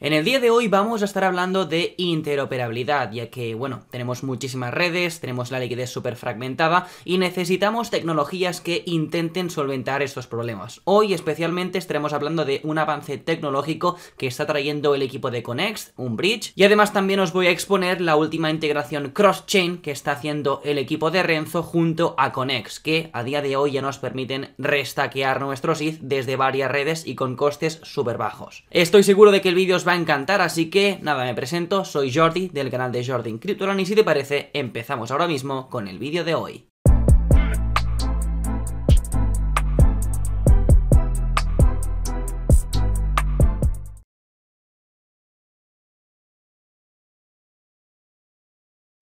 En el día de hoy vamos a estar hablando de interoperabilidad, ya que, bueno, tenemos muchísimas redes, tenemos la liquidez súper fragmentada y necesitamos tecnologías que intenten solventar estos problemas. Hoy especialmente estaremos hablando de un avance tecnológico que está trayendo el equipo de Conext, un bridge, y además también os voy a exponer la última integración cross-chain que está haciendo el equipo de Renzo junto a Conext, que a día de hoy ya nos permiten restaquear nuestros ETH desde varias redes y con costes súper bajos. Estoy seguro de que el vídeo os va a encantar, así que nada, me presento, soy Jordi del canal de Jordi en y si te parece empezamos ahora mismo con el vídeo de hoy.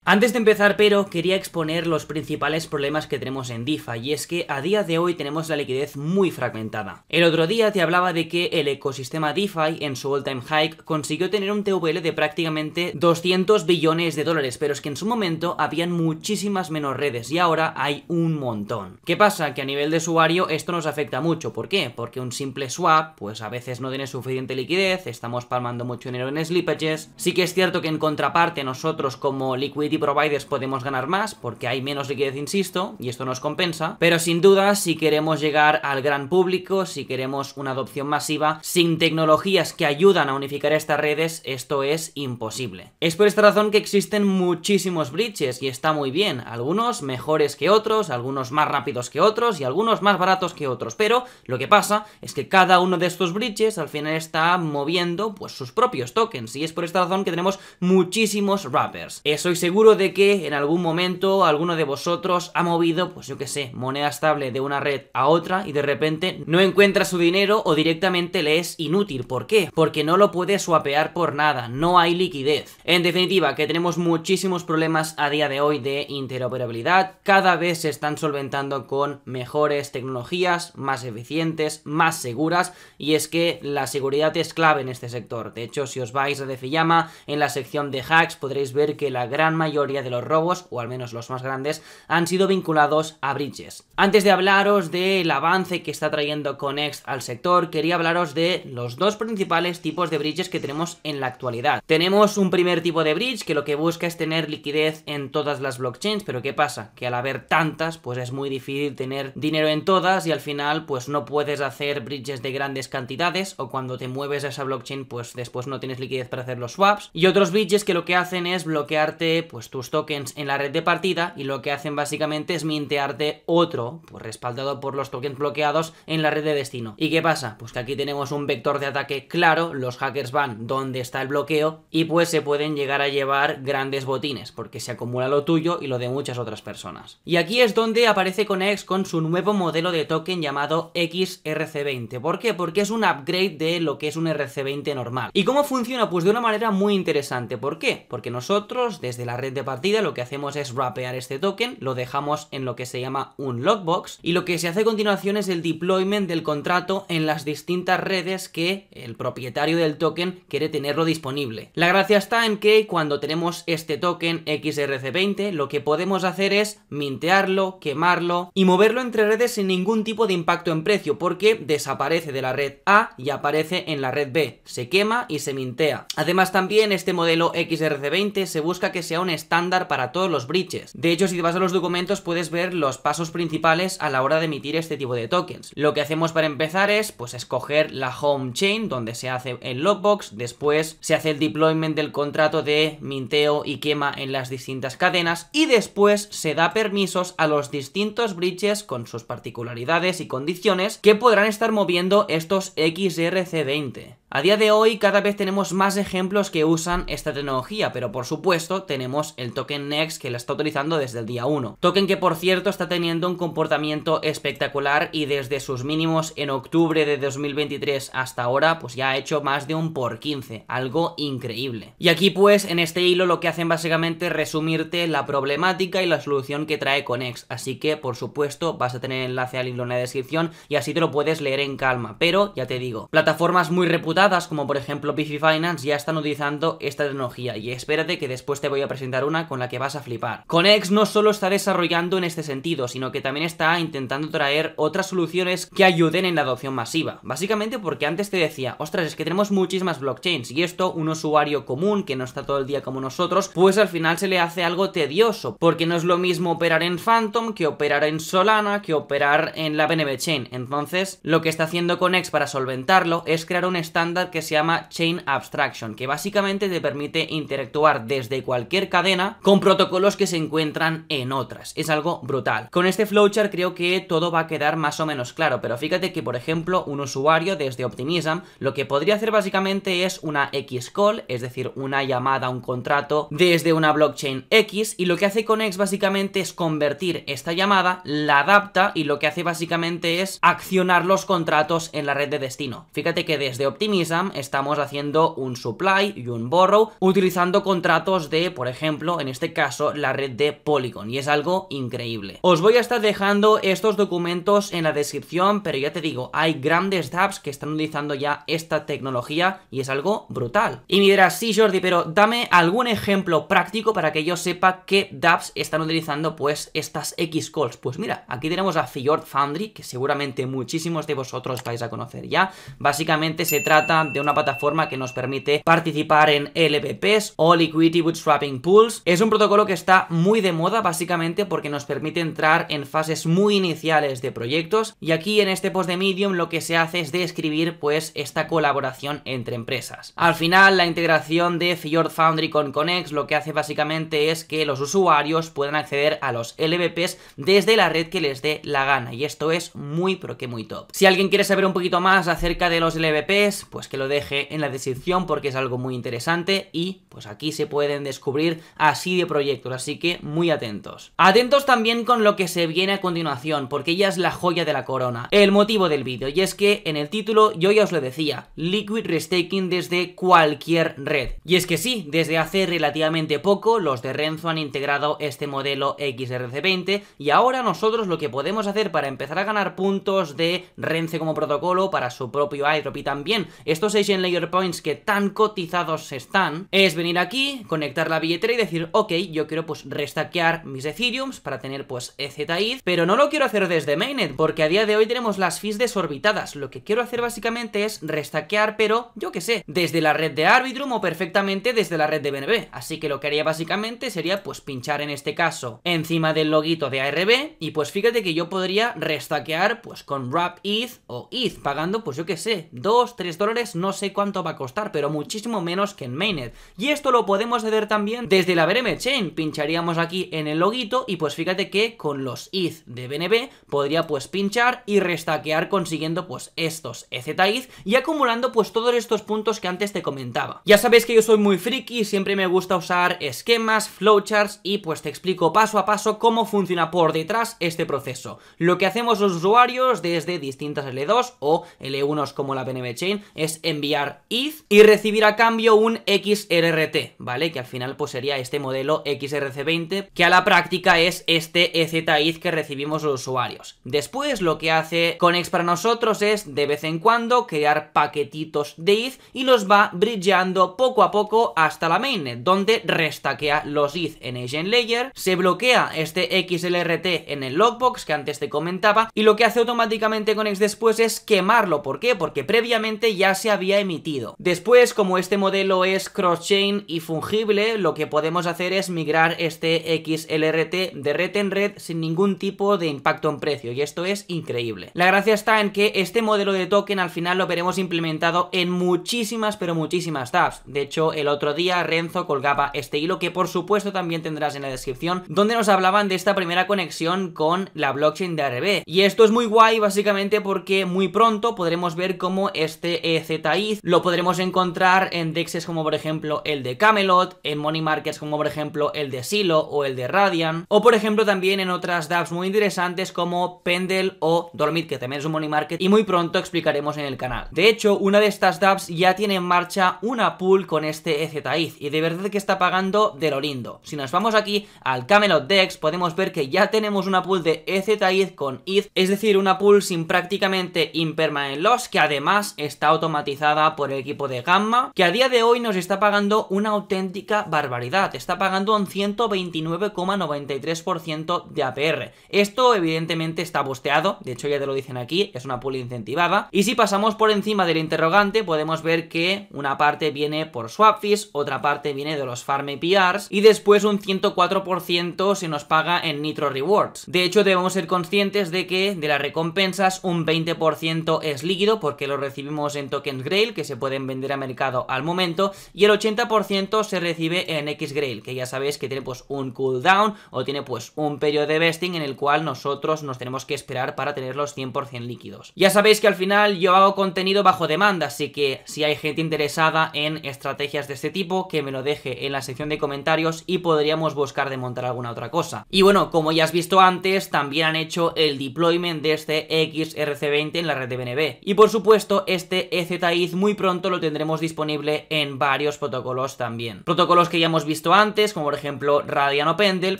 Antes de empezar, pero, quería exponer los principales problemas que tenemos en DeFi, y es que a día de hoy tenemos la liquidez muy fragmentada. El otro día te hablaba de que el ecosistema DeFi, en su all-time hike consiguió tener un TVL de prácticamente 200 billones de dólares, pero es que en su momento habían muchísimas menos redes, y ahora hay un montón. ¿Qué pasa? Que a nivel de usuario esto nos afecta mucho. ¿Por qué? Porque un simple swap, pues a veces no tiene suficiente liquidez, estamos palmando mucho dinero en slippages. Sí que es cierto que en contraparte nosotros como liquidity providers podemos ganar más porque hay menos liquidez, insisto, y esto nos compensa. Pero sin duda, si queremos llegar al gran público, si queremos una adopción masiva, sin tecnologías que ayudan a unificar estas redes, esto es imposible. Es por esta razón que existen muchísimos bridges y está muy bien. Algunos mejores que otros, algunos más rápidos que otros y algunos más baratos que otros. Pero lo que pasa es que cada uno de estos bridges al final está moviendo pues sus propios tokens y es por esta razón que tenemos muchísimos wrappers. Estoy eh, seguro de que en algún momento alguno de vosotros ha movido, pues yo que sé, moneda estable de una red a otra y de repente no encuentra su dinero o directamente le es inútil. ¿Por qué? Porque no lo puede swapear por nada, no hay liquidez. En definitiva, que tenemos muchísimos problemas a día de hoy de interoperabilidad, cada vez se están solventando con mejores tecnologías, más eficientes, más seguras, y es que la seguridad es clave en este sector. De hecho, si os vais a Defiyama, en la sección de hacks podréis ver que la gran mayoría de los robos, o al menos los más grandes, han sido vinculados a Bridges. Antes de hablaros del avance que está trayendo Conex al sector, quería hablaros de los dos principales tipos de bridges que tenemos en la actualidad. Tenemos un primer tipo de bridge que lo que busca es tener liquidez en todas las blockchains, pero ¿qué pasa? Que al haber tantas, pues es muy difícil tener dinero en todas y al final pues no puedes hacer bridges de grandes cantidades o cuando te mueves a esa blockchain pues después no tienes liquidez para hacer los swaps. Y otros bridges que lo que hacen es bloquearte pues pues, tus tokens en la red de partida y lo que hacen básicamente es mintearte otro, pues respaldado por los tokens bloqueados en la red de destino. ¿Y qué pasa? Pues que aquí tenemos un vector de ataque claro, los hackers van donde está el bloqueo y pues se pueden llegar a llevar grandes botines, porque se acumula lo tuyo y lo de muchas otras personas. Y aquí es donde aparece Conex con su nuevo modelo de token llamado XRC20. ¿Por qué? Porque es un upgrade de lo que es un RC20 normal. ¿Y cómo funciona? Pues de una manera muy interesante. ¿Por qué? Porque nosotros desde la red de partida lo que hacemos es rapear este token, lo dejamos en lo que se llama un lockbox y lo que se hace a continuación es el deployment del contrato en las distintas redes que el propietario del token quiere tenerlo disponible. La gracia está en que cuando tenemos este token XRC20 lo que podemos hacer es mintearlo, quemarlo y moverlo entre redes sin ningún tipo de impacto en precio porque desaparece de la red A y aparece en la red B, se quema y se mintea. Además también este modelo XRC20 se busca que sea un estándar para todos los bridges. De hecho, si te vas a los documentos puedes ver los pasos principales a la hora de emitir este tipo de tokens. Lo que hacemos para empezar es pues escoger la home chain donde se hace el lockbox, después se hace el deployment del contrato de minteo y quema en las distintas cadenas y después se da permisos a los distintos bridges con sus particularidades y condiciones que podrán estar moviendo estos XRC20. A día de hoy cada vez tenemos más ejemplos que usan esta tecnología, pero por supuesto tenemos el token Next que la está utilizando desde el día 1. Token que por cierto está teniendo un comportamiento espectacular y desde sus mínimos en octubre de 2023 hasta ahora pues ya ha hecho más de un por 15, algo increíble. Y aquí pues en este hilo lo que hacen básicamente es resumirte la problemática y la solución que trae con Next, así que por supuesto vas a tener enlace al hilo en la descripción y así te lo puedes leer en calma, pero ya te digo, plataformas muy reputadas como por ejemplo Bifi Finance ya están utilizando esta tecnología y espérate que después te voy a presentar una con la que vas a flipar. Conex no solo está desarrollando en este sentido, sino que también está intentando traer otras soluciones que ayuden en la adopción masiva. Básicamente porque antes te decía, ostras, es que tenemos muchísimas blockchains y esto un usuario común que no está todo el día como nosotros, pues al final se le hace algo tedioso, porque no es lo mismo operar en Phantom que operar en Solana, que operar en la BNB Chain. Entonces, lo que está haciendo Conex para solventarlo es crear un stand que se llama Chain Abstraction, que básicamente te permite interactuar desde cualquier cadena con protocolos que se encuentran en otras. Es algo brutal. Con este flowchart creo que todo va a quedar más o menos claro, pero fíjate que, por ejemplo, un usuario desde Optimism lo que podría hacer básicamente es una X-Call, es decir, una llamada, a un contrato desde una blockchain X, y lo que hace con X básicamente es convertir esta llamada, la adapta y lo que hace básicamente es accionar los contratos en la red de destino. Fíjate que desde Optimism estamos haciendo un supply y un borrow utilizando contratos de, por ejemplo, en este caso, la red de Polygon y es algo increíble. Os voy a estar dejando estos documentos en la descripción, pero ya te digo, hay grandes dApps que están utilizando ya esta tecnología y es algo brutal. Y me dirás, sí Jordi, pero dame algún ejemplo práctico para que yo sepa qué dApps están utilizando pues estas X-Calls. Pues mira, aquí tenemos a Fiord Foundry, que seguramente muchísimos de vosotros vais a conocer ya. Básicamente se trata de una plataforma que nos permite participar en LVPs o Liquidity Bootstrapping Pools. Es un protocolo que está muy de moda básicamente porque nos permite entrar en fases muy iniciales de proyectos y aquí en este post de Medium lo que se hace es describir pues esta colaboración entre empresas. Al final la integración de Fiord Foundry con Connex lo que hace básicamente es que los usuarios puedan acceder a los LVPs desde la red que les dé la gana y esto es muy pero que muy top. Si alguien quiere saber un poquito más acerca de los LVPs, pues que lo deje en la descripción porque es algo muy interesante y pues aquí se pueden descubrir así de proyectos, así que muy atentos. Atentos también con lo que se viene a continuación, porque ella es la joya de la corona. El motivo del vídeo, y es que en el título yo ya os lo decía, Liquid Restaking desde cualquier red. Y es que sí, desde hace relativamente poco los de Renzo han integrado este modelo XRC20 y ahora nosotros lo que podemos hacer para empezar a ganar puntos de Renzo como protocolo para su propio airdrop y también estos Asian Layer Points que tan cotizados están, es venir aquí, conectar la billetera y decir, ok, yo quiero pues restaquear mis Ethereums para tener pues ETH pero no lo quiero hacer desde Mainnet, porque a día de hoy tenemos las fees desorbitadas. Lo que quiero hacer básicamente es restaquear, pero yo que sé, desde la red de Arbitrum o perfectamente desde la red de BNB. Así que lo que haría básicamente sería pues pinchar en este caso encima del loguito de ARB y pues fíjate que yo podría restaquear pues con Wrap ETH o ETH pagando pues yo qué sé, 2, 3 dólares no sé cuánto va a costar, pero muchísimo menos que en Mainnet. Y esto lo podemos ver también desde la BNB Chain. Pincharíamos aquí en el loguito y pues fíjate que con los ETH de BNB podría pues pinchar y restaquear consiguiendo pues estos ETH y acumulando pues todos estos puntos que antes te comentaba. Ya sabéis que yo soy muy friki, siempre me gusta usar esquemas, flowcharts y pues te explico paso a paso cómo funciona por detrás este proceso. Lo que hacemos los usuarios desde distintas L2 o L1 como la BNB Chain es enviar ETH y recibir a cambio un XRRT, ¿vale? Que al final pues sería este modelo XRC20, que a la práctica es este EZETH que recibimos los usuarios. Después lo que hace Conex para nosotros es de vez en cuando crear paquetitos de ETH y los va brillando poco a poco hasta la mainnet, donde restaquea los ETH en Agent Layer, se bloquea este XLRT en el logbox que antes te comentaba y lo que hace automáticamente Conex después es quemarlo. ¿Por qué? Porque previamente ya se había emitido. Después, como este modelo es cross-chain y fungible, lo que podemos hacer es migrar este XLRT de red en red sin ningún tipo de impacto en precio, y esto es increíble. La gracia está en que este modelo de token al final lo veremos implementado en muchísimas, pero muchísimas tabs. De hecho, el otro día Renzo colgaba este hilo que por supuesto también tendrás en la descripción, donde nos hablaban de esta primera conexión con la blockchain de ARB. Y esto es muy guay básicamente porque muy pronto podremos ver cómo este ZI, lo podremos encontrar en dexes como por ejemplo el de Camelot, en money markets como por ejemplo el de Silo o el de Radian, o por ejemplo también en otras dApps muy interesantes como Pendel o Dormit, que también es un money market y muy pronto explicaremos en el canal. De hecho, una de estas dApps ya tiene en marcha una pool con este EZIZ y de verdad que está pagando de lo lindo. Si nos vamos aquí al Camelot Dex, podemos ver que ya tenemos una pool de EZIZ con ETH, es decir, una pool sin prácticamente impermanent loss que además está auto automatizada por el equipo de Gamma, que a día de hoy nos está pagando una auténtica barbaridad. Está pagando un 129,93% de APR. Esto evidentemente está busteado, de hecho ya te lo dicen aquí, es una pool incentivada. Y si pasamos por encima del interrogante, podemos ver que una parte viene por swap otra parte viene de los farm APRs y después un 104% se nos paga en Nitro Rewards. De hecho, debemos ser conscientes de que de las recompensas un 20% es líquido porque lo recibimos en Grail que se pueden vender a mercado al momento y el 80% se recibe en X-Grail, que ya sabéis que tiene pues un cooldown o tiene pues un periodo de vesting en el cual nosotros nos tenemos que esperar para tenerlos 100% líquidos. Ya sabéis que al final yo hago contenido bajo demanda, así que si hay gente interesada en estrategias de este tipo, que me lo deje en la sección de comentarios y podríamos buscar de montar alguna otra cosa. Y bueno, como ya has visto antes, también han hecho el deployment de este XRC20 en la red de BNB. Y por supuesto, este es EZIZ muy pronto lo tendremos disponible en varios protocolos también. Protocolos que ya hemos visto antes, como por ejemplo Radiano Pendel,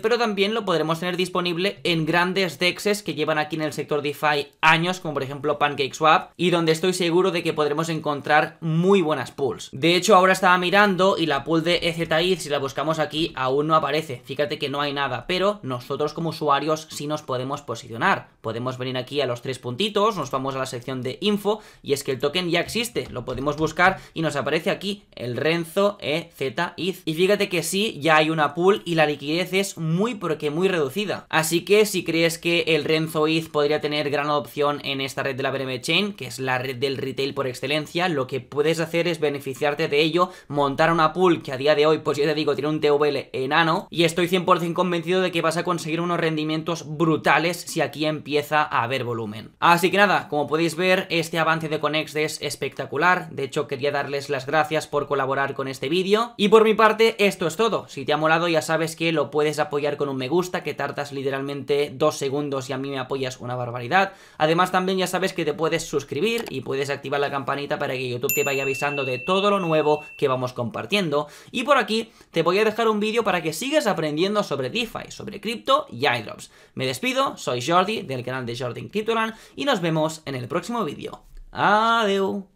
pero también lo podremos tener disponible en grandes DEXs que llevan aquí en el sector DeFi años, como por ejemplo PancakeSwap, y donde estoy seguro de que podremos encontrar muy buenas pools. De hecho, ahora estaba mirando y la pool de EZIZ, si la buscamos aquí, aún no aparece. Fíjate que no hay nada, pero nosotros como usuarios sí nos podemos posicionar. Podemos venir aquí a los tres puntitos, nos vamos a la sección de info, y es que el token ya existe lo podemos buscar y nos aparece aquí el Renzo EZ Y fíjate que sí, ya hay una pool y la liquidez es muy porque muy reducida. Así que si crees que el Renzo ETH podría tener gran adopción en esta red de la BNB Chain, que es la red del retail por excelencia, lo que puedes hacer es beneficiarte de ello, montar una pool que a día de hoy, pues yo te digo, tiene un TVL enano y estoy 100% convencido de que vas a conseguir unos rendimientos brutales si aquí empieza a haber volumen. Así que nada, como podéis ver, este avance de Conex es especial espectacular. De hecho, quería darles las gracias por colaborar con este vídeo. Y por mi parte, esto es todo. Si te ha molado, ya sabes que lo puedes apoyar con un me gusta, que tardas literalmente dos segundos y a mí me apoyas una barbaridad. Además, también ya sabes que te puedes suscribir y puedes activar la campanita para que YouTube te vaya avisando de todo lo nuevo que vamos compartiendo. Y por aquí te voy a dejar un vídeo para que sigas aprendiendo sobre DeFi, sobre cripto y iDrops. Me despido, soy Jordi del canal de Jordi en y nos vemos en el próximo vídeo. Adiós.